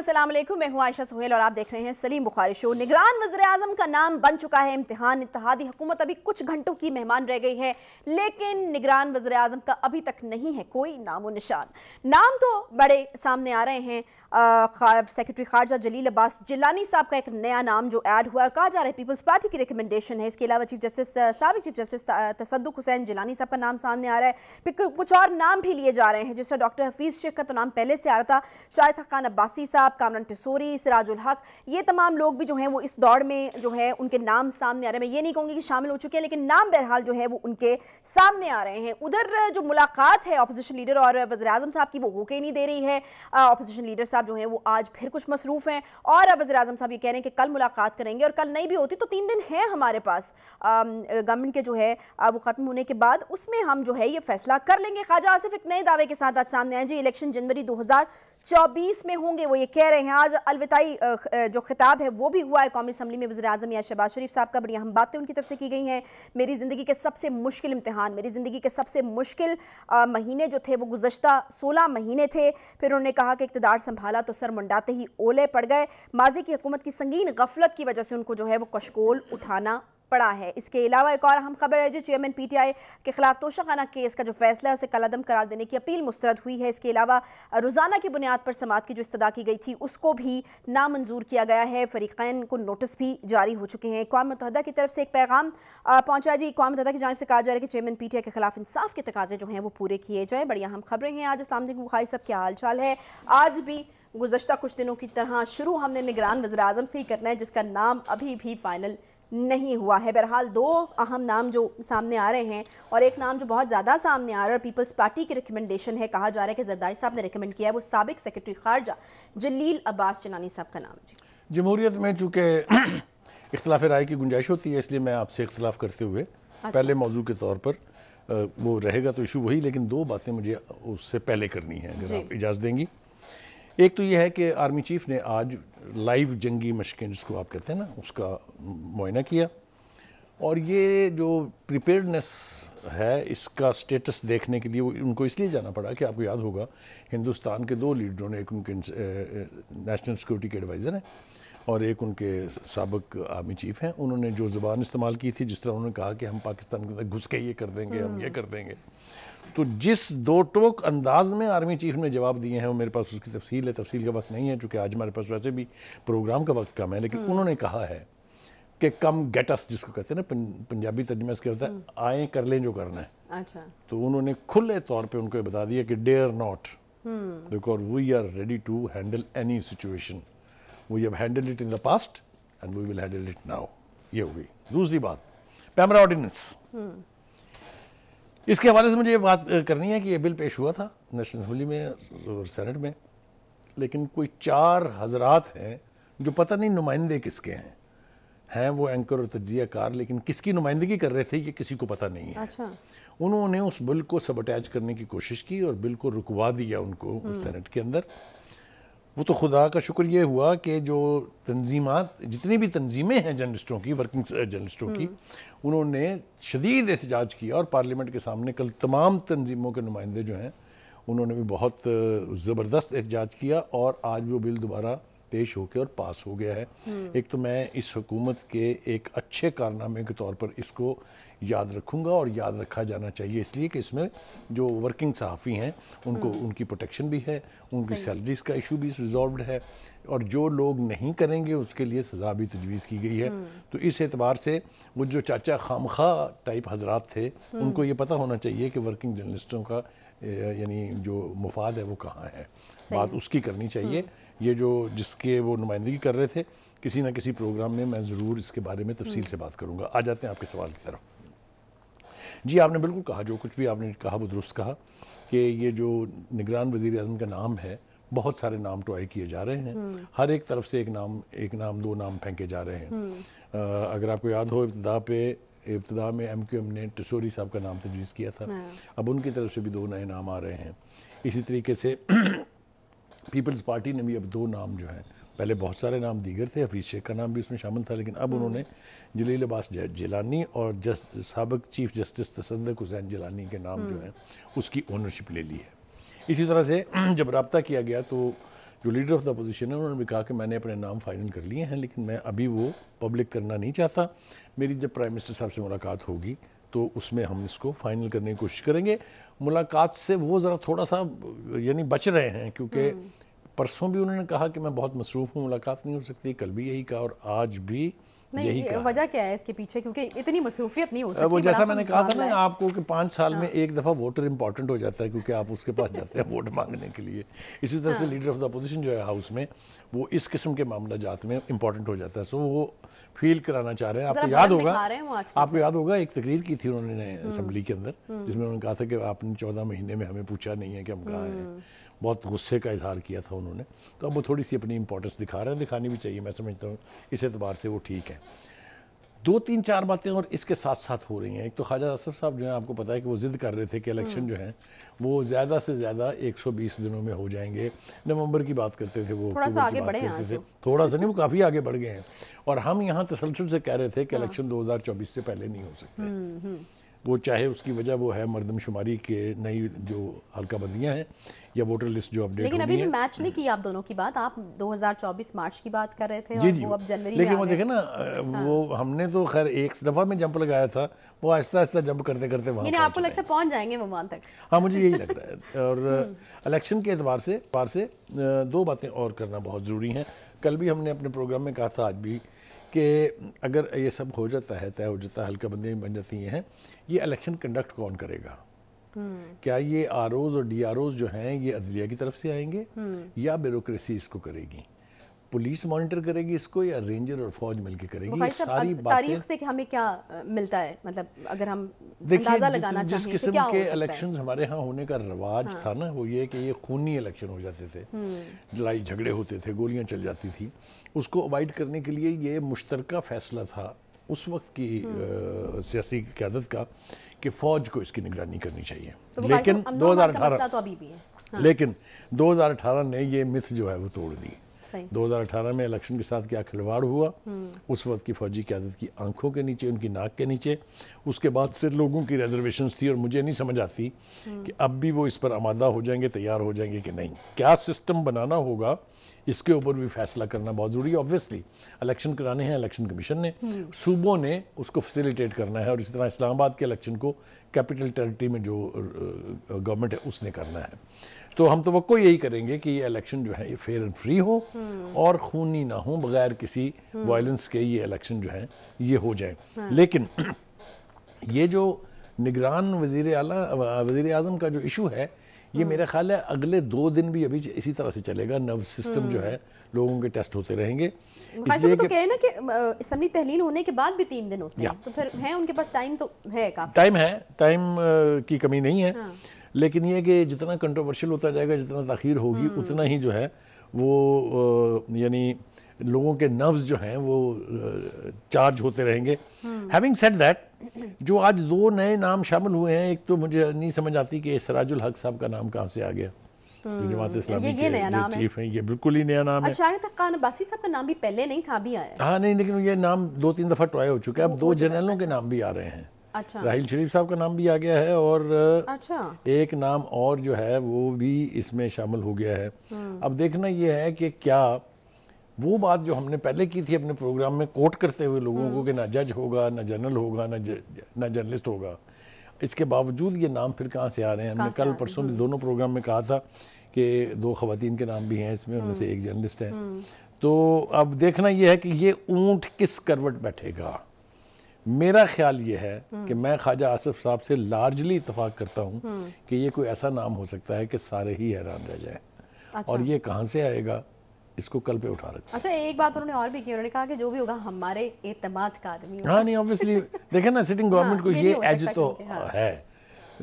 असलम मैं हूँ आयशा सुहेल और आप देख रहे हैं सलीम बुखारी शो निगरान वजर अजम का नाम बन चुका है इम्तहान इतिहादी हुकूमत अभी कुछ घंटों की मेहमान रह गई है लेकिन निगरान वजर अजम का अभी तक नहीं है कोई नामो निशान नाम तो बड़े सामने आ रहे हैं सेक्रेटरी खारजा जलील अब्बास जिलानी साहब का एक नया नाम जो ऐड हुआ और कहा जा रहा है पीपल्स पार्टी की रिकमेंडेशन है इसके अलावा चीफ जस्टिस सबक चीफ जस्टिस तसदुक हुसैन जिलानी साहब का नाम सामने आ रहा है फिर कुछ और नाम भी लिए जा रहे हैं जिस डॉक्टर हफीज़ शेख का तो नाम पहले से आ रहा था शाहिद खान अब्बासी साहब साहब कामरान टिसोरी सिराजुल हक ये तमाम लोग भी जो हैं वो इस दौड़ में जो है उनके नाम सामने आ रहे हैं मैं ये नहीं कहूँगी कि शामिल हो चुके हैं लेकिन नाम बहरहाल जो है वो उनके सामने आ रहे हैं उधर जो मुलाकात है अपोजिशन लीडर और वजर अजम साहब की वो होके नहीं दे रही है अपोजिशन लीडर साहब जो है वो आज फिर कुछ मसरूफ़ हैं और वजर अजम साहब ये कह रहे हैं कि कल मुलाकात करेंगे और कल नहीं भी होती तो तीन दिन हैं हमारे पास गवर्नमेंट के जो है वो ख़त्म होने के बाद उसमें हम जो है ये फैसला कर लेंगे ख्वाजा आसिफ एक नए दावे के साथ आज सामने आए जी इलेक्शन जनवरी चौबीस में होंगे वो ये कह रहे हैं आज अलविताई जो खिताब है वो भी हुआ है कौमी असम्बली में वजर अजम या शहबाज शरीफ साहब का बड़ी अहम बातें उनकी तरफ से की गई हैं मेरी ज़िंदगी के सबसे मुश्किल इम्तहान मेरी ज़िंदगी के सबसे मुश्किल महीने जो थे वो गुजशत सोलह महीने थे फिर उन्होंने कहा कि इकतदार संभाला तो सर मंडाते ही ओले पड़ गए माजी की हुकूमत की संगीन गफलत की वजह से उनको जो है वो कशकोल उठाना पड़ा है इसके अलावा एक और अहम खबर है जो चेयरमैन पीटीआई के खिलाफ तोशाखाना केस का जो फैसला है उसे कलदम करार देने की अपील मुस्तरद हुई है इसके अलावा रोजाना की बुनियाद पर समात की जो इस्तः की गई थी उसको भी नामंजूर किया गया है फरीकैन को नोटिस भी जारी हो चुके हैं अकवा मुतहदा की तरफ से एक पैगाम पहुंचा जी अकवा मुतहदा की जानब से कहा जा रहा है कि चेयरमैन पीटीआई के खिलाफ इंसाफ के तकाजे जो हैं वो पूरे किए जाएँ बड़ी अहम खबरें हैं आज इस्लाम बुखारी सब क्या हाल चाल है आज भी गुजशत कुछ दिनों की तरह शुरू हमने निगरान वजर अजम से ही करना है जिसका नाम अभी भी फाइनल नहीं हुआ है बहरहाल दो अहम नाम जो सामने आ रहे हैं और एक नाम जो बहुत ज़्यादा सामने आ रहा है पीपल्स पार्टी की रिकमेंडेशन है कहा जा रहा है कि जरदारी साहब ने रिकमेंड किया है वो सबक सेक्रेटरी खारजा जलील अब्बास चनानी साहब का नाम जी जमहूरियत में चूँकि इख्तलाफ राय की गुंजाइश होती है इसलिए मैं आपसे इख्तलाफ करते हुए अच्छा। पहले मौजू के तौर पर वो रहेगा तो इशू वही लेकिन दो बातें मुझे उससे पहले करनी है अगर आप इजाज़त देंगी एक तो ये है कि आर्मी चीफ ने आज लाइव जंगी मशकें जिसको आप कहते हैं ना उसका मुआयना किया और ये जो प्रिपेयर्डनेस है इसका स्टेटस देखने के लिए उनको इसलिए जाना पड़ा कि आपको याद होगा हिंदुस्तान के दो लीडरों ने एक उनके नेशनल सिक्योरिटी के एडवाइज़र हैं और एक उनके सबक आर्मी चीफ हैं उन्होंने जो ज़ुबान इस्तेमाल की थी जिस तरह उन्होंने कहा कि हम पाकिस्तान के अंदर घुस के ये कर देंगे हम ये हम्म। कर देंगे तो जिस दो टोक अंदाज में आर्मी चीफ ने जवाब दिए हैं वो मेरे पास उसकी तफसील है तफसील का वक्त नहीं है चूँकि आज हमारे पास वैसे भी प्रोग्राम का वक्त कम है लेकिन हम्म। उन्होंने कहा है कि कम गेटस जिसको कहते हैं ना पंजाबी तर्जमा इसके होता है हम्म। आए कर लें जो करना है अच्छा तो उन्होंने खुले तौर पे उनको बता दिया कि dare not because we are ready to handle any situation we have handle it in the past and we will handle it now ये हुई दूसरी बात पैमरा ऑर्डिनेंस इसके हवाले से मुझे ये बात करनी है कि ये बिल पेश हुआ था नेशनल असम्बली में और सेनेट में लेकिन कोई चार हजरात हैं जो पता नहीं नुमाइंदे किसके हैं हैं वो एंकर और तजिया कार लेकिन किसकी नुमाइंदगी कर रहे थे ये किसी को पता नहीं है अच्छा। उन्होंने उस बिल को सब अटैच करने की कोशिश की और बिल को रुकवा दिया उनको सेनेट हम्म। के अंदर वो तो खुदा का शुक्र ये हुआ कि जो तनज़ीमत जितनी भी तंजीमें हैं जर्नलिस्टों की वर्किंग जर्नलिस्टों की हम्म। उन्होंने शदीद एहतजाज किया और पार्लियामेंट के सामने कल तमाम तंजीमों के नुमाइंदे जो हैं उन्होंने भी बहुत ज़बरदस्त एहतजाज किया और आज वो बिल दोबारा पेश होकर और पास हो गया है हम्म। एक तो मैं इस हुकूमत के एक अच्छे कारनामे के तौर पर इसको याद रखूँगा और याद रखा जाना चाहिए इसलिए कि इसमें जो वर्किंग सहाफ़ी हैं उनको हम्म। उनकी प्रोटेक्शन भी है उनकी सैलरीज का इशू भी रिजॉल्व है और जो लोग नहीं करेंगे उसके लिए सज़ा भी तजवीज़ की गई है हम्म। तो इस एतबार से वो जो चाचा खामखा टाइप हजरात थे हम्म। उनको ये पता होना चाहिए कि वर्किंग जर्नलिस्टों का यानी जो मुफाद है वो कहाँ है बात उसकी करनी चाहिए ये जो जिसके वो नुमाइंदगी कर रहे थे किसी ना किसी प्रोग्राम में मैं ज़रूर इसके बारे में तफसील से बात करूँगा आ जाते हैं आपके सवाल की तरफ जी आपने बिल्कुल कहा जो कुछ भी आपने कहा वो दुरुस्त कहा कि ये जो निगरान वजीर अजम का नाम है बहुत सारे नाम टॉय तो किए जा रहे हैं हम्म। हर एक तरफ से एक नाम एक नाम दो नाम फेंके जा रहे हैं आ, हम्म। अगर आपको याद हो इब्तदा पे इब्तदा में एम क्यू एम ने टसोरी साहब का नाम तजवीज़ किया था हाँ। अब उनकी तरफ से भी दो नए नाम आ रहे हैं इसी तरीके से पीपल्स पार्टी ने भी अब दो नाम जो हैं पहले बहुत सारे नाम दीगर थे हफीज़ शेख का नाम भी उसमें शामिल था लेकिन अब हम्म। उन्होंने जलील अब्बास जिलानी और जस्ट सबक चीफ जस्टिस तसदक हुसैन जिलानी के नाम जो हम्म। है उसकी ओनरशिप ले ली है इसी तरह से जब रबता किया गया तो जो लीडर ऑफ द अपोजिशन है उन्होंने भी कहा कि मैंने अपने नाम फाइनल कर लिए हैं लेकिन मैं अभी वो पब्लिक करना नहीं चाहता मेरी जब प्राइम मिनिस्टर साहब से मुलाकात होगी तो उसमें हम इसको फाइनल करने की कोशिश करेंगे मुलाकात से वो ज़रा थोड़ा सा यानी बच रहे हैं क्योंकि हम्म। परसों भी उन्होंने कहा कि मैं बहुत मसरूफ़ हूँ मुलाकात नहीं हो सकती कल भी यही कहा और आज भी नहीं वजह क्या है इसके पीछे क्योंकि इतनी मसरूफियत नहीं हो सकती वो जैसा मैंने कहा था ना आपको कि पाँच साल हाँ। में एक दफ़ा वोटर इंपॉर्टेंट हो जाता है क्योंकि आप उसके पास जाते हैं वोट मांगने के लिए इसी तरह हाँ। से लीडर ऑफ द अपोजिशन जो है हाउस में वो इस किस्म के मामला जात में इंपॉर्टेंट हो जाता है सो वो फील कराना चाह रहे हैं आपको याद होगा आपको याद होगा एक तकरीर की थी उन्होंने असम्बली हम्म। के अंदर हम्म। जिसमें उन्होंने कहा था कि आपने चौदह महीने में हमें पूछा नहीं है कि हम कहाँ हैं हम्म। बहुत गुस्से का इजहार किया था उन्होंने तो अब वो थोड़ी सी अपनी इंपॉर्टेंस दिखा रहे हैं दिखानी भी चाहिए मैं समझता हूँ इस एतबार से वो ठीक है दो तीन चार बातें और इसके साथ साथ हो रही हैं एक तो ख्वाजा आसफ साहब जो है आपको पता है कि वो ज़िद कर रहे थे कि इलेक्शन हम्म। जो है वो ज़्यादा से ज़्यादा 120 दिनों में हो जाएंगे नवंबर की बात करते थे वो थोड़ा सा आगे बढ़े हैं थे थोड़ा सा नहीं वो काफ़ी आगे बढ़ गए हैं और हम यहाँ तसलसल से कह रहे थे कि इलेक्शन हाँ। चौबीस से पहले नहीं हो सकते हम्म, हम्म। वो चाहे उसकी वजह वो है मरदमशुमारी के नई जो हल्का बंदियाँ हैं या वोटर लिस्ट जो अपडेट लेकिन अभी भी मैच नहीं की आप दोनों की बात आप 2024 मार्च की बात कर रहे थे जी और जी वो अब जनवरी लेकिन वो देखे ना हाँ। वो हमने तो खैर एक दफ़ा में जंप लगाया था वो आहिस्ता आहिस्ता जंप करते करते वहाँ आपको लगता है पहुँच जाएंगे वहाँ तक हाँ मुझे यही लग रहा है और इलेक्शन हम्म। के एतबार से पार से दो बातें और करना बहुत ज़रूरी है कल भी हमने अपने प्रोग्राम में कहा था आज भी कि अगर ये सब हो जाता है तय हो जाता है हल्का बंदियाँ बन जाती हैं ये इलेक्शन कंडक्ट कौन करेगा हम्म। क्या ये आर और डी जो हैं ये अदलिया की तरफ से आएंगे हम्म। या ब्यूरोसी इसको करेगी पुलिस मॉनिटर करेगी इसको या रेंजर और फौज मिलकर करेगी ये सारी तारीख से हमें क्या मिलता है मतलब अगर हम अंदाजा लगाना जिस तो किस्म के इलेक्शंस हमारे यहाँ होने का रवाज हाँ। था ना वो ये कि ये खूनी इलेक्शन हो जाते थे हम्म। लड़ाई झगड़े होते थे गोलियां चल जाती थी उसको अवॉइड करने के लिए ये मुश्तर फैसला था उस वक्त की हम्म। सियासी क्यादत का कि फौज को इसकी निगरानी करनी चाहिए तो तो हाँ। लेकिन दो हजार अठारह लेकिन दो हजार अठारह ने ये मिथ जो है वो तोड़ दी अठारह में इलेक्शन के साथ क्या खिलवाड़ हुआ हम्म। उस वक्त की फौजी क्यादत की आंखों के नीचे उनकी नाक के नीचे उसके बाद से लोगों की रिजर्वेशन थी और मुझे नहीं समझ आती हम्म। कि अब भी वो इस पर आमादा हो जाएंगे तैयार हो जाएंगे कि नहीं क्या सिस्टम बनाना होगा इसके ऊपर भी फैसला करना बहुत ज़रूरी है ऑब्वियसली इलेक्शन कराने हैं इलेक्शन कमीशन ने हम्म। सूबों ने उसको फैसिलिटेट करना है और इसी तरह इस्लामाबाद के इलेक्शन को कैपिटल टेरिटरी में जो गवर्नमेंट है उसने करना है तो हम तो यही करेंगे कि ये इलेक्शन जो है ये फेयर एंड फ्री हो और खूनी ना हो बगैर किसी वायलेंस के ये इलेक्शन जो है ये हो जाए हाँ। लेकिन ये जो निगरान वजीर अला वजीर अजम का जो इशू है ये हाँ। मेरा ख्याल है अगले दो दिन भी अभी इसी तरह से चलेगा नर्व सिस्टम जो हाँ। है लोगों के टेस्ट होते रहेंगे इसलिए तो कह ना कि असम्बली तहलील होने के बाद भी तीन दिन होते हैं तो फिर है उनके पास टाइम तो है काफी टाइम है टाइम की कमी नहीं है हाँ। लेकिन ये कि जितना कंट्रोवर्शियल होता जाएगा जितना तखीर होगी हम्म। उतना ही जो है वो यानी लोगों के नर्व्स जो हैं वो चार्ज होते रहेंगे हैविंग सेड दैट जो आज दो नए नाम शामिल हुए हैं एक तो मुझे नहीं समझ आती कि सराजुल हक साहब का नाम कहाँ से आ गया हम्म। जमात इस्लामी ये, ये नया नाम चीफ है ये बिल्कुल ही नया नाम है अच्छा, खान अब्बासी साहब का नाम भी पहले नहीं था अभी आया हाँ नहीं लेकिन ये नाम दो तीन दफ़ा ट्राई हो चुका है अब दो जनरलों के अच्छा। नाम भी आ रहे हैं अच्छा राहिल शरीफ साहब का नाम भी आ गया है और अच्छा एक नाम और जो है वो भी इसमें शामिल हो गया है हम्म। अब देखना ये है कि क्या वो बात जो हमने पहले की थी अपने प्रोग्राम में कोट करते हुए लोगों को हम्म। कि ना जज होगा ना जनरल होगा ना ज, ना जर्नलिस्ट होगा इसके बावजूद ये नाम फिर कहाँ से आ रहे हैं हमने कल परसों भी हम्म। दोनों प्रोग्राम में कहा था कि दो खातन के नाम भी हैं इसमें उनमें से एक जर्नलिस्ट है तो अब देखना यह है कि ये ऊँट किस करवट बैठेगा मेरा ख्याल ये है कि मैं ख्वाजा आसिफ साहब से लार्जली इतफाक करता हूँ हम्म। कि ये कोई ऐसा नाम हो सकता है कि सारे ही हैरान रह जाएं अच्छा। और ये कहाँ से आएगा इसको कल पे उठा रखा अच्छा एक बात उन्होंने और भी की उन्होंने कहा कि जो भी होगा हमारे एतमाद का आदमी हाँ नहीं ऑब्वियसली देखे ना सिटिंग गवर्नमेंट हाँ, को ये एज तो हाँ। है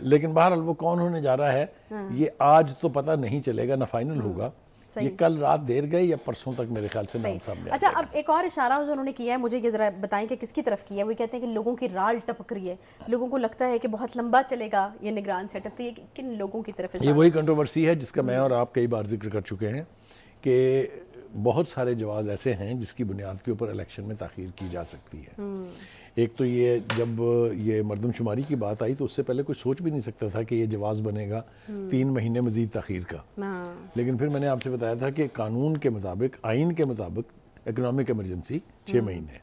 लेकिन बहरहाल वो कौन होने जा रहा है हाँ। ये आज तो पता नहीं चलेगा ना फाइनल हम्म। होगा ये कल रात देर गए या परसों तक मेरे ख्याल से नाम सामने अच्छा अब एक और इशारा जो उन्होंने किया है मुझे ये जरा बताएं कि किसकी तरफ किया है वो कहते हैं कि लोगों की राल टपक रही है लोगों को लगता है कि बहुत लंबा चलेगा ये निगरान सेटअप तो ये किन लोगों की तरफ ये वही कंट्रोवर्सी है जिसका मैं हम्म। और आप कई बार जिक्र कर चुके हैं कि बहुत सारे जवाब ऐसे हैं जिसकी बुनियाद के ऊपर इलेक्शन में तखीर की जा सकती है हम्म। एक तो ये जब ये मरदमशुमारी की बात आई तो उससे पहले कुछ सोच भी नहीं सकता था कि ये जवाब बनेगा हम्म। तीन महीने मज़ीद तखीर का हाँ। लेकिन फिर मैंने आपसे बताया था कि कानून के मुताबिक आइन के मुताबिक इकनॉमिक एमरजेंसी छः महीने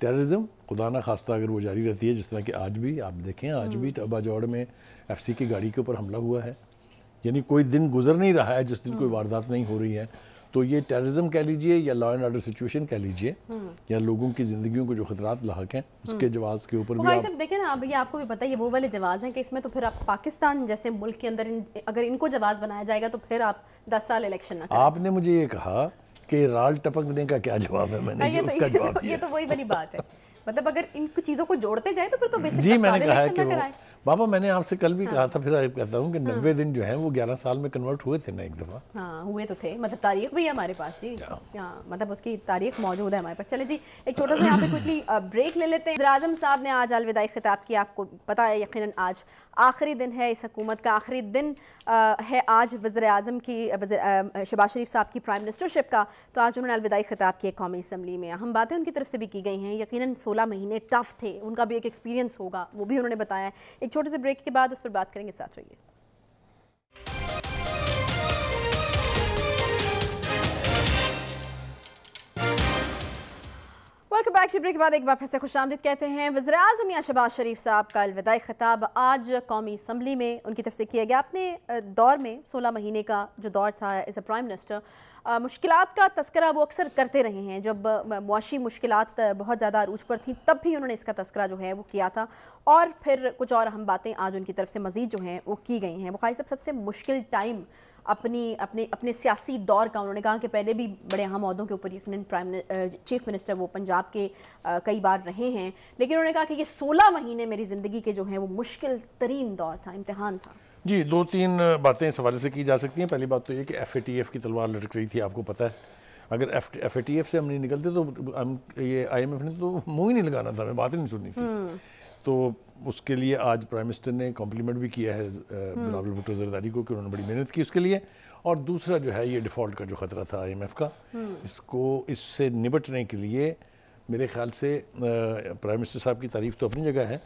टेररिज्म खुदा ना खास्ता अगर वो जारी रहती है जिस तरह कि आज भी आप देखें आज भी टबाजौड़ हम्म। में एफ सी की गाड़ी के ऊपर हमला हुआ है यानी कोई दिन गुजर नहीं रहा है जिस दिन कोई हम्म। वारदात नहीं हो रही है तो ये टेररिज्म कह लीजिए या लॉ एंड ऑर्डर सिचुएशन कह लीजिए हम्म। या लोगों की जिंदगियों को जो खतरा लाक हैं हम्म। उसके जवाब के ऊपर भी आप... देखें ना अभी आपको भी पता है ये वो वाले जवाब हैं कि इसमें तो फिर आप पाकिस्तान जैसे मुल्क के अंदर इन, अगर इनको जवाब बनाया जाएगा तो फिर आप दस साल इलेक्शन आपने मुझे ये कहा कि राल टपकने का क्या जवाब है मैंने हाँ, तो उसका तो जवाब ये तो वही बड़ी बात है मतलब अगर इन चीज़ों को जोड़ते जाए तो फिर तो बेसिक जी मैंने कहा है कि वो, बाबा मैंने आपसे कल भी हाँ। कहा था फिर आप कहता हूँ कि हाँ। नब्बे दिन जो है वो ग्यारह साल में कन्वर्ट हुए थे ना एक दफ़ा हाँ हुए तो थे मतलब तारीख भी हमारे पास थी हाँ मतलब उसकी तारीख मौजूद है हमारे पास चले जी एक छोटा सा यहाँ पे क्विकली ब्रेक uh, ले लेते हैं साहब ने आज अलविदाई खिताब की आपको पता है यकीन आज आखिरी दिन है इस हकूमत का आखिरी दिन आ, है आज वज़र अजम की शबाज शरीफ साहब की प्राइम मिनिस्टरशिप का तो आज उन्होंने अलविदाई ख़िताब किया कौमी असम्बली में अहम बातें उनकी तरफ से भी की गई हैं यकीन सोलह महीने टफ़ थे उनका भी एक एक्सपीरियंस होगा वो भी उन्होंने बताया एक छोटे से ब्रेक के बाद उस पर बात करेंगे साथ रहिए वेलकम बैक शिबरे के बाद एक बार फिर से खुश आमदीद कहते हैं वजर अजम या शबाज शरीफ साहब का अलविदाई खिताब आज कौमी असम्बली में उनकी तरफ से किया गया अपने दौर में सोलह महीने का जो दौर था एज अ प्राइम मिनिस्टर मुश्किल का तस्करा वो अक्सर करते रहे हैं जब मुआशी मुश्किल बहुत ज़्यादा अरूज पर थी तब भी उन्होंने इसका तस्करा जो है वो किया था और फिर कुछ और अहम बातें आज उनकी तरफ से मज़ीद जो हैं वो की गई हैं बुखारी सब सबसे मुश्किल टाइम अपनी अपने अपने सियासी दौर का उन्होंने कहा कि पहले भी बड़े अहम अहदों के ऊपर यकीन प्राइम चीफ मिनिस्टर वो पंजाब के कई बार रहे हैं लेकिन उन्होंने कहा कि ये सोलह महीने मेरी ज़िंदगी के जो हैं वो मुश्किल तरीन दौर था इम्तहान था जी दो तीन बातें इस हवाले से की जा सकती हैं पहली बात तो ये कि एफ की तलवार लटक रही थी आपको पता है अगर एफ एफ से हम नहीं निकलते तो हम ये आई ने तो मुँह ही नहीं लगाना था हमें बात ही नहीं सुननी थी हम्म। तो उसके लिए आज प्राइम मिनिस्टर ने कॉम्प्लीमेंट भी किया है हम्म। बिलावल भुट्टो जरदारी को कि उन्होंने बड़ी मेहनत की उसके लिए और दूसरा जो है ये डिफ़ॉल्ट का जो ख़तरा था आईएमएफ का हम्म। इसको इससे निपटने के लिए मेरे ख्याल से प्राइम मिनिस्टर साहब की तारीफ़ तो अपनी जगह है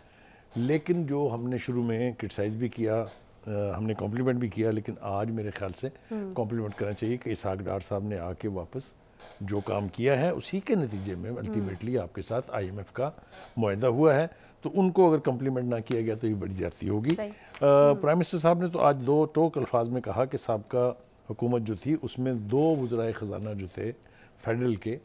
लेकिन जो हमने शुरू में क्रिटिसाइज़ भी किया हमने कॉम्प्लीमेंट भी किया लेकिन आज मेरे ख्याल से कॉम्प्लीमेंट करना चाहिए कि इसहाक डार साहब ने आके वापस जो काम किया है उसी के नतीजे में अल्टीमेटली हम्म। आपके साथ आईएमएफ का माहा हुआ है तो उनको अगर कम्प्लीमेंट ना किया गया तो ये बड़ी ज्यादा होगी प्राइम हम्म। मिनिस्टर साहब ने तो आज दो टोक अल्फाज में कहा कि सबका हुकूमत जो थी उसमें दो वजरा ख़जाना जो थे फेडरल के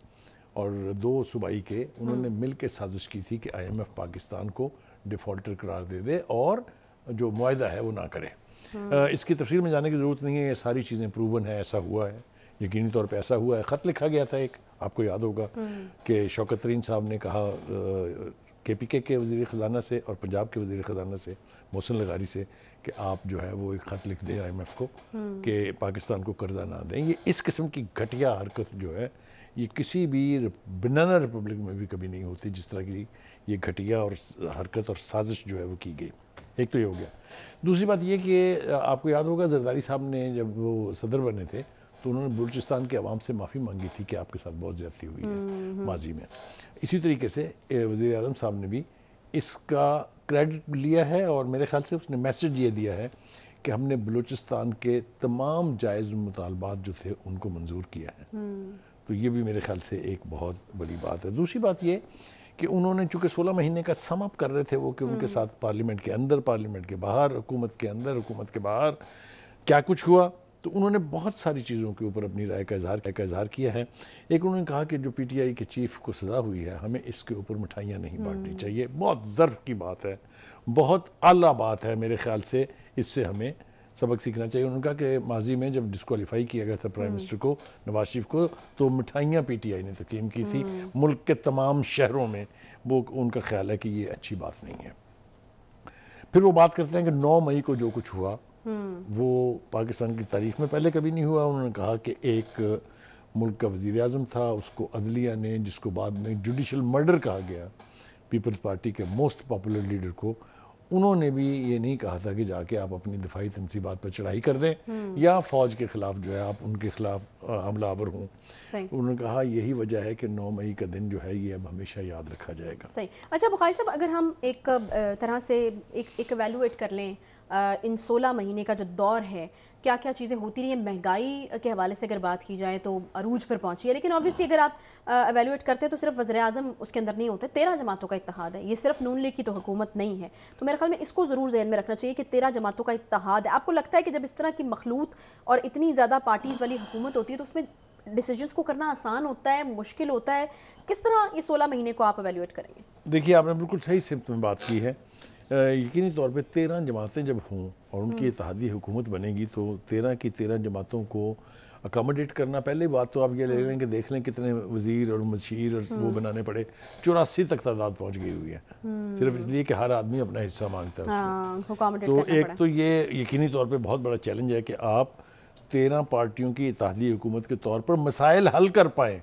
और दो सूबाई के उन्होंने हम्म। मिल के साजिश की थी कि आईएमएफ पाकिस्तान को डिफ़ॉल्टर करार दे दे और जो माहा है वो ना करे इसकी तफसील में जाने की ज़रूरत नहीं है ये सारी चीज़ें प्रूवन है ऐसा हुआ है यकीनी तौर पर ऐसा हुआ है ख़त लिखा गया था एक आपको याद होगा हम्म। कि शौकत तरीन साहब ने कहा के पी के के वजीर ख़जाना से और पंजाब के वजीर ख़जाना से मोहसिन लगारी से कि आप जो है वो एक ख़त लिख दें आई एम एफ़ को हम्म। कि पाकिस्तान को कर्जा ना दें ये इस किस्म की घटिया हरकत जो है ये किसी भी बनाना रिपब्लिक में भी कभी नहीं होती जिस तरह की ये घटिया और हरकत और साजिश जो है वो की गई एक तो ये हो गया दूसरी बात ये कि आपको याद होगा जरदारी साहब ने जब वो सदर बने थे तो उन्होंने बलूचिस्तान के आवाम से माफ़ी मांगी थी कि आपके साथ बहुत ज़्यादा हुई है हम्म, हम्म। माजी में इसी तरीके से वज़ी अजम साहब ने भी इसका क्रेडिट लिया है और मेरे ख्याल से उसने मैसेज ये दिया है कि हमने बलूचिस्तान के तमाम जायज़ मुतालबात जो थे उनको मंजूर किया है हम्म। तो ये भी मेरे ख्याल से एक बहुत बड़ी बात है दूसरी बात ये कि उन्होंने चूँकि सोलह महीने का समअप कर रहे थे वो कि उनके साथ पार्लियामेंट के अंदर पार्लियामेंट के बाहर हुकूमत के अंदर हुकूमत के बाहर क्या कुछ हुआ तो उन्होंने बहुत सारी चीज़ों के ऊपर अपनी राय का इजहार का इजहार किया है एक उन्होंने कहा कि जो पीटीआई के चीफ को सज़ा हुई है हमें इसके ऊपर मिठाइयाँ नहीं बांटनी हम्म। चाहिए बहुत ज़र्फ की बात है बहुत आला बात है मेरे ख्याल से इससे हमें सबक सीखना चाहिए उन्होंने कहा कि माजी में जब डिसकॉलीफाई किया गया था प्राइम हम्म। मिनिस्टर को नवाज शरीफ को तो मिठाइयाँ आई ने तकसीम की थी हम्म। मुल्क के तमाम शहरों में वो उनका ख्याल है कि ये अच्छी बात नहीं है फिर वो बात करते हैं कि नौ मई को जो कुछ हुआ हम्म। वो पाकिस्तान की तारीख में पहले कभी नहीं हुआ उन्होंने कहा कि एक मुल्क का वज़ी अजम था उसको अदलिया ने जिसको बाद में जुडिशल मर्डर कहा गया पीपल्स पार्टी के मोस्ट पॉपुलर लीडर को उन्होंने भी ये नहीं कहा था कि जाके आप अपनी दिफाई तनसीबात पर चढ़ाई कर दें हम्म। या फ़ौज के ख़िलाफ़ जो है आप उनके ख़िलाफ़ हमलावर हों उन्होंने कहा यही वजह है कि 9 मई का दिन जो है ये अब हमेशा याद रखा जाएगा सही अच्छा बुखारी साहब अगर हम एक तरह से एक एक कर लें इन 16 महीने का जो दौर है क्या क्या चीज़ें होती रही हैं महंगाई के हवाले से अगर बात की जाए तो अरूज पर पहुंची है लेकिन ऑब्वियसली अगर आप एवेलुएट करते हैं तो सिर्फ वजर अजम उसके अंदर नहीं होते तेरह जमातों का इतिहाद है ये सिर्फ नून लीग की तो हुकूमत नहीं है तो मेरे ख्याल में इसको ज़रूर जहन में रखना चाहिए कि तेरह जमातों का इतिहाद है आपको लगता है कि जब इस तरह की मखलूत और इतनी ज़्यादा पार्टीज़ वाली हुकूमत होती है तो उसमें डिसीजन को करना आसान होता है मुश्किल होता है किस तरह ये सोलह महीने को आप एवेलुएट करेंगे देखिए आपने बिल्कुल सही सिम्त में बात की है यकीनी तौर पर तेरह जमातें जब हों और उनकी हम्म। इतिहादी हुकूमत बनेगी तो तेरह की तेरह जमातों को अकोमोडेट करना पहले बात तो आप ये ले हाँ। लें कि देख लें कितने वजीर और मशीर और वो हम्म। बनाने पड़े चौरासी तक तादाद पहुँच गई हुई है हम्म। सिर्फ इसलिए कि हर आदमी अपना हिस्सा मांगता है हाँ, तो एक तो ये यकीनी तौर पर बहुत बड़ा चैलेंज है कि आप तेरह पार्टियों की इतिहादी हुकूमत के तौर पर मसाइल हल कर पाएँ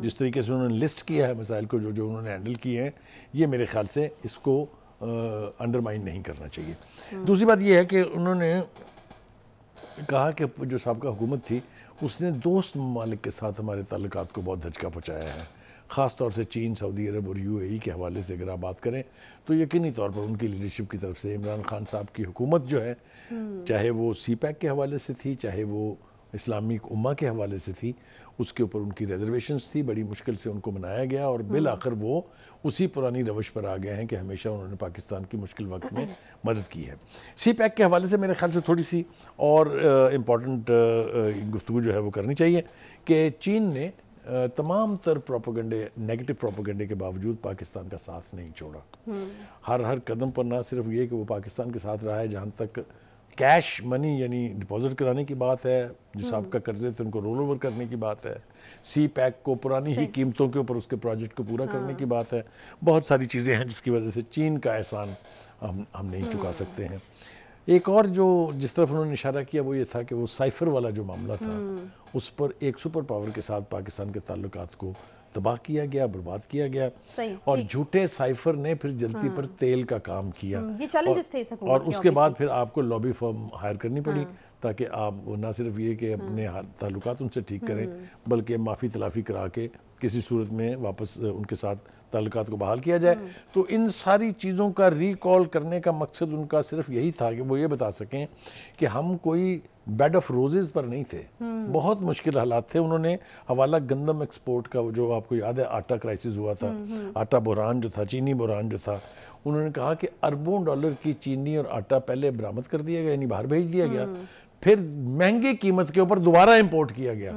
जिस तरीके से उन्होंने लिस्ट किया है मसाइल को जो जो उन्होंने हैंडल किए हैं ये मेरे ख्याल से इसको अंडरमाइन नहीं करना चाहिए दूसरी बात यह है कि उन्होंने कहा कि जो सबका हुकूमत थी उसने दोस्त ममालिक के साथ हमारे तल्लक को बहुत धचका पहुँचाया है ख़ास तौर से चीन सऊदी अरब और ए के हवाले से अगर आप बात करें तो यकीनी तौर पर उनकी लीडरशिप की तरफ से इमरान खान साहब की हुकूमत जो है हम्म। चाहे वो सी पैक के हवाले से थी चाहे वो इस्लामिक उम्मा के हवाले से थी उसके ऊपर उनकी रिजर्वेशंस थी बड़ी मुश्किल से उनको मनाया गया और हम्म। बिल आखिर वो उसी पुरानी रवश पर आ गए हैं कि हमेशा उन्होंने पाकिस्तान की मुश्किल वक्त में मदद की है सी पैक के हवाले से मेरे ख्याल से थोड़ी सी और इम्पॉर्टेंट गुफ्तु जो है वो करनी चाहिए कि चीन ने तमाम तर प्रोपोगंडे नेगेटिव प्रोपोगंडे के बावजूद पाकिस्तान का साथ नहीं छोड़ा हम्म। हर हर कदम पर ना सिर्फ ये कि वो पाकिस्तान के साथ रहा है जहाँ तक कैश मनी यानी डिपॉजिट कराने की बात है जो हम्म। का कर्जे थे उनको रोल ओवर करने की बात है सी पैक को पुरानी ही कीमतों के ऊपर उसके प्रोजेक्ट को पूरा हाँ। करने की बात है बहुत सारी चीज़ें हैं जिसकी वजह से चीन का एहसान हम हम नहीं हम्म। चुका सकते हैं एक और जो जिस तरफ उन्होंने इशारा किया वो ये था कि वो साइफर वाला जो मामला था हम्म। उस पर एक सुपर पावर के साथ पाकिस्तान के ताल्लुकात को तबाह किया गया बर्बाद किया गया और झूठे साइफर ने फिर हाँ। पर तेल का काम किया हम्म, ये चैलेंजेस थे और, और उसके बाद फिर आपको लॉबी फर्म हायर करनी पड़ी हाँ। ताकि आप ना सिर्फ ये कि हाँ। अपने ताल्लुक उनसे ठीक करें हम्म। बल्कि माफ़ी तलाफ़ी करा के किसी सूरत में वापस उनके साथ ताल्लुक को बहाल किया जाए हाँ। तो इन सारी चीज़ों का रिकॉल करने का मकसद उनका सिर्फ यही था कि वो ये बता सकें कि हम कोई बेड ऑफ रोजेज पर नहीं थे हम्म। बहुत मुश्किल हालात थे उन्होंने हवाला गंदम एक्सपोर्ट का जो आपको याद है आटा क्राइसिस हुआ था हम्म, हम्म। आटा बुरान जो था चीनी बुरान जो था उन्होंने कहा कि अरबों डॉलर की चीनी और आटा पहले बरामद कर दिया गया यानी बाहर भेज दिया गया फिर महंगी कीमत के ऊपर दोबारा इम्पोर्ट किया गया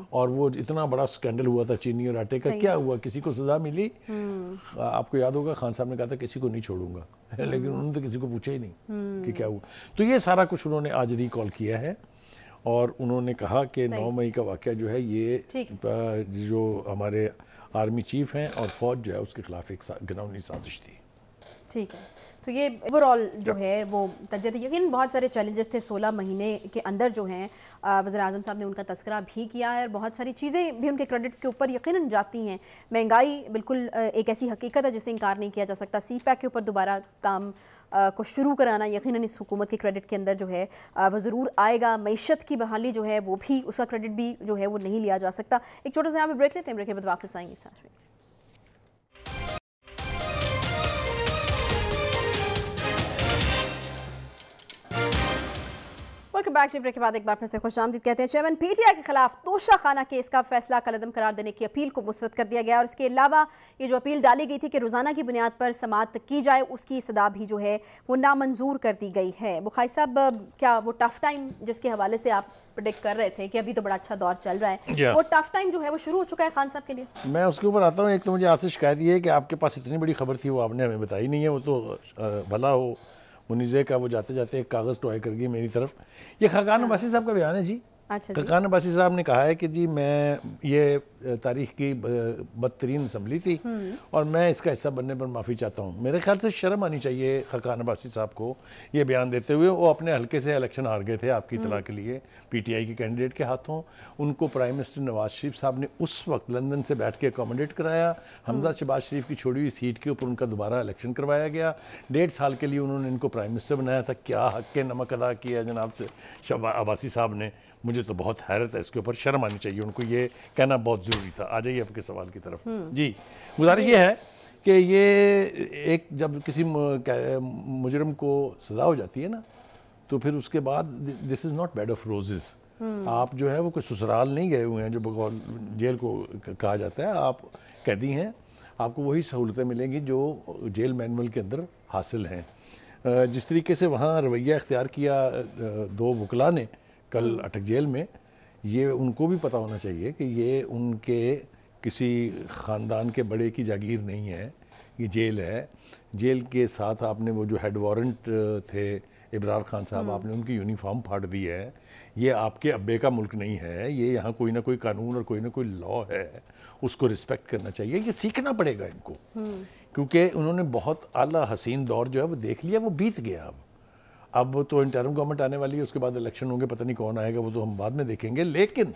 हाँ। और वो इतना बड़ा स्कैंडल हुआ था चीनी और आटे का क्या हुआ किसी को सजा मिली हम्म। आपको याद होगा खान साहब ने कहा था किसी को नहीं छोड़ूंगा लेकिन हम्म। उन्होंने तो किसी को पूछा ही नहीं हम्म। कि क्या हुआ तो ये सारा कुछ उन्होंने आज रिकॉल किया है और उन्होंने कहा कि नौ मई का वाक्य जो है ये जो हमारे आर्मी चीफ हैं और फौज जो है उसके खिलाफ एक गिरौनी साजिश थी ठीक है तो ये ओवरऑल जो है वो थी यकीन बहुत सारे चैलेंजेस थे सोलह महीने के अंदर जो हैं वजर अजम साहब ने उनका तस्करा भी किया है और बहुत सारी चीज़ें भी उनके क्रेडिट के ऊपर यकीन जाती हैं महंगाई बिल्कुल एक ऐसी हकीकत है जिसे इनकार नहीं किया जा सकता सी पैक के ऊपर दोबारा काम आ, को शुरू कराना यकीन इस हुकूमत के क्रेडिट के अंदर जो है आ, वो ज़रूर आएगा मीशत की बहाली जो है वो भी उसका क्रेडिट भी जो है वो नहीं लिया जा सकता एक छोटा सा यहाँ पर ब्रेक लेते हैं ब्रेक के बाद वापस आएंगे साथ में वेलकम बैक जी ब्रेक के बाद एक बार फिर से खुश आमदीद कहते हैं चेयरमैन पीटीआई के खिलाफ तोशा खाना केस का फैसला कलदम करार देने की अपील को मुस्रद कर दिया गया और इसके अलावा ये जो अपील डाली गई थी कि रोज़ाना की बुनियाद पर समाप्त की जाए उसकी सदा भी जो है वो नामंजूर कर दी गई है बुखारी साहब क्या वो टफ टाइम जिसके हवाले से आप प्रोडिक्ट कर रहे थे कि अभी तो बड़ा अच्छा दौर चल रहा है वो टफ टाइम जो है वो शुरू हो चुका है खान साहब के लिए मैं उसके ऊपर आता हूँ एक तो मुझे आपसे शिकायत ये है कि आपके पास इतनी बड़ी खबर थी वो आपने हमें बताई नहीं है वो तो भला हो मुनीज़े का वो जाते जाते एक कागज़ टॉय कर गई मेरी तरफ ये खकान वसी साहब का बयान है जी अच्छा खकान बासी साहब ने कहा है कि जी मैं ये तारीख की बदतरीन असम्बली थी हम्म। और मैं इसका हिस्सा बनने पर माफ़ी चाहता हूँ मेरे ख्याल से शर्म आनी चाहिए खकान अब्बासी साहब को ये बयान देते हुए वो अपने हल्के से इलेक्शन हार गए थे आपकी हम्म। इतला के लिए पीटीआई के कैंडिडेट के हाथों उनको प्राइम मिनिस्टर नवाज शरीफ साहब ने उस वक्त लंदन से बैठ के अकोमोडेट कराया हमजा हम्म। शबाज शरीफ की छोड़ी हुई सीट के ऊपर उनका दोबारा इलेक्शन करवाया गया डेढ़ साल के लिए उन्होंने इनको प्राइम मिनिस्टर बनाया था क्या हक के नमक अदा किया जनाब से शबा अब्बासी साहब ने मुझे तो बहुत हैरत है इसके ऊपर शर्म आनी चाहिए उनको ये कहना बहुत ज़रूरी था आ जाइए आपके सवाल की तरफ हम्म। जी गुजारिश ये है कि ये एक जब किसी मुजरम को सज़ा हो जाती है ना तो फिर उसके बाद this is not bed of roses आप जो है वो कोई ससुराल नहीं गए हुए हैं जो बगौल जेल को कहा जाता है आप कैदी हैं आपको वही सहूलतें मिलेंगी जो जेल मैनुअल के अंदर हासिल हैं जिस तरीके से वहाँ रवैया अख्तियार किया दो वकला ने कल हाँ। अटक जेल में ये उनको भी पता होना चाहिए कि ये उनके किसी ख़ानदान के बड़े की जागीर नहीं है ये जेल है जेल के साथ आपने वो जो हेड वारंट थे इब्रार खान साहब हाँ। आपने उनकी यूनिफॉर्म फाड़ दी है ये आपके अब्बे का मुल्क नहीं है ये यहाँ कोई ना कोई कानून और कोई ना कोई लॉ है उसको रिस्पेक्ट करना चाहिए ये सीखना पड़ेगा इनको हम्म। क्योंकि उन्होंने बहुत अला हसीन दौर जो है वो देख लिया वो बीत गया अब अब तो इंटरम गवर्नमेंट आने वाली है उसके बाद इलेक्शन होंगे पता नहीं कौन आएगा वो तो हम बाद में देखेंगे लेकिन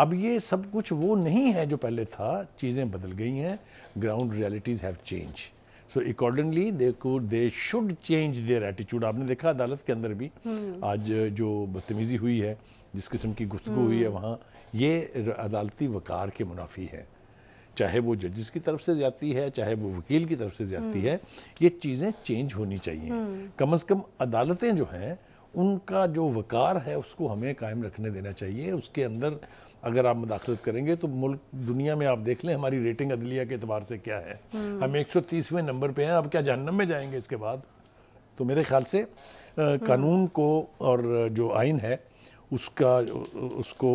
अब ये सब कुछ वो नहीं है जो पहले था चीज़ें बदल गई हैं ground realities have change so accordingly they they should change their attitude आपने देखा अदालत के अंदर भी हम्म। आज जो बदतमीज़ी हुई है जिस किस्म की गुफ्तु हुई है हम्म। वहाँ ये अदालती वकार के मुनाफी है चाहे वो जजिस की तरफ से जाती है चाहे वो वकील की तरफ से जाती है ये चीज़ें चेंज होनी चाहिए हम्म। कम अज़ कम अदालतें जो हैं उनका जो वकार है उसको हमें कायम रखने देना चाहिए उसके अंदर अगर आप मुदाखलत करेंगे तो मुल्क दुनिया में आप देख लें हमारी रेटिंग अदलिया के अतबार से क्या है हम्म। हम एक सौ तीसवें नंबर पर हैं आप क्या जहनम में जाएंगे इसके बाद तो मेरे ख्याल से आ, हम्म। कानून को और जो आइन है उसका उसको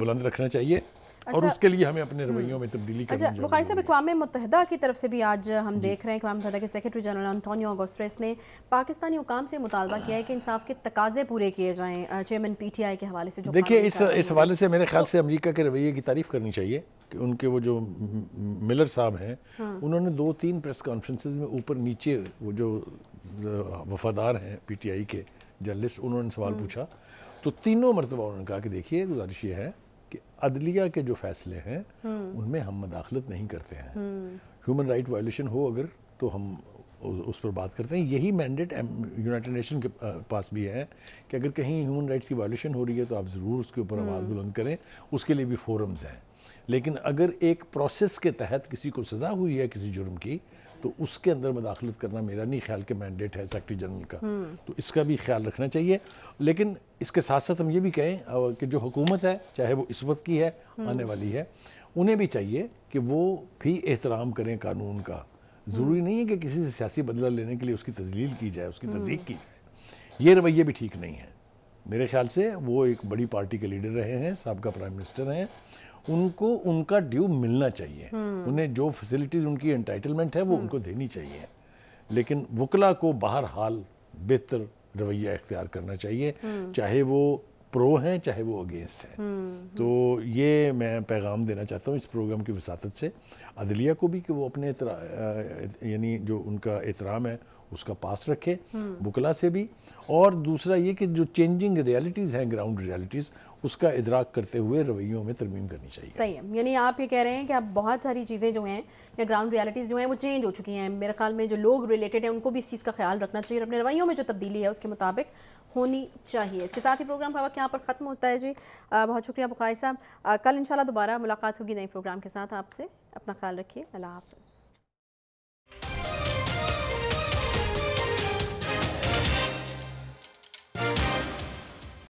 बुलंद रखना चाहिए और अच्छा, उसके लिए हमें अपने हम्म। रवैयों में तब्दीली अच्छा, करनी अच्छा बुखारी मुतहदा की तरफ से भी आज हम देख रहे हैं अकवाम मुतहदा के सेक्रेटरी जनरल अंतोनियो गोस्ट्रेस ने पाकिस्तानी हुकाम से मुतालबा किया है कि इंसाफ के तकाजे पूरे किए जाएँ चेयरमैन पी टी आई के हवाले से देखिए इस इस हवाले से मेरे ख्याल तो से अमरीका के रवैये की तारीफ करनी चाहिए कि उनके वो जो मिलर साहब हैं हाँ। उन्होंने दो तीन प्रेस कॉन्फ्रेंसेज में ऊपर नीचे वो जो वफादार हैं पी टी आई के जर्नलिस्ट उन्होंने सवाल हाँ। पूछा तो तीनों मरतबा उन्होंने कहा कि देखिए गुजारिश ये है कि अदलिया के जो फैसले हैं हम्म। उनमें हम मदाखलत नहीं करते हैं ह्यूमन राइट वायोलेशन हो अगर तो हम उस पर बात करते हैं यही मैंडेट यूनाइटेड नेशन के पास भी है कि अगर कहीं ह्यूमन राइट्स की वायोलेशन हो रही है तो आप ज़रूर उसके ऊपर आवाज़ हम्म। बुलंद करें उसके लिए भी फोरम्स हैं लेकिन अगर एक प्रोसेस के तहत किसी को सज़ा हुई है किसी जुर्म की तो उसके अंदर मुदाखलत करना मेरा नहीं ख्याल के मैंडेट है सेक्रटरी जनरल का हम्म। तो इसका भी ख्याल रखना चाहिए लेकिन इसके साथ साथ हम ये भी कहें कि जो हुकूमत है चाहे वो इस वक्त की है हम्म। आने वाली है उन्हें भी चाहिए कि वो भी एहतराम करें कानून का हम्म। ज़रूरी नहीं है कि किसी से सियासी बदला लेने के लिए उसकी तजलील की जाए उसकी तस्दीक की जाए ये रवैये भी ठीक नहीं है मेरे ख्याल से वो एक बड़ी पार्टी के लीडर रहे हैं सबका प्राइम मिनिस्टर हैं उनको उनका ड्यू मिलना चाहिए उन्हें जो फैसिलिटीज़ उनकी एंटाइटलमेंट है वो हम्म। उनको देनी चाहिए लेकिन वकला को बाहर हाल बेहतर रवैया इख्तियार करना चाहिए हम्म। चाहे वो प्रो हैं चाहे वो अगेंस्ट हैं हम्म, तो ये मैं पैगाम देना चाहता हूँ इस प्रोग्राम की वसात से अदलिया को भी कि वो अपने यानी जो उनका एहतराम है उसका पास रखे बुकला से भी और दूसरा ये कि जो चेंजिंग रियलिटीज़ हैं ग्राउंड रियलिटीज़ उसका इदराक करते हुए रवैयों में तरमीम करनी चाहिए सही है यानी आप ये कह रहे हैं कि आप बहुत सारी चीज़ें जो हैं या ग्राउंड रियलिटीज़ जो हैं वो चेंज हो चुकी हैं मेरे ख्याल में जो लोग रिलेटेड हैं उनको भी इस चीज़ का ख्याल रखना चाहिए और अपने रवैयों में जो तब्दीली है उसके मुताबिक होनी चाहिए इसके साथ ही प्रोग्राम का वक्त यहाँ पर ख़त्म होता है जी आ, बहुत शुक्रिया बुखार साहब कल इंशाल्लाह दोबारा मुलाकात होगी नए प्रोग्राम के साथ आपसे अपना ख्याल रखिए अल्लाह हाफ़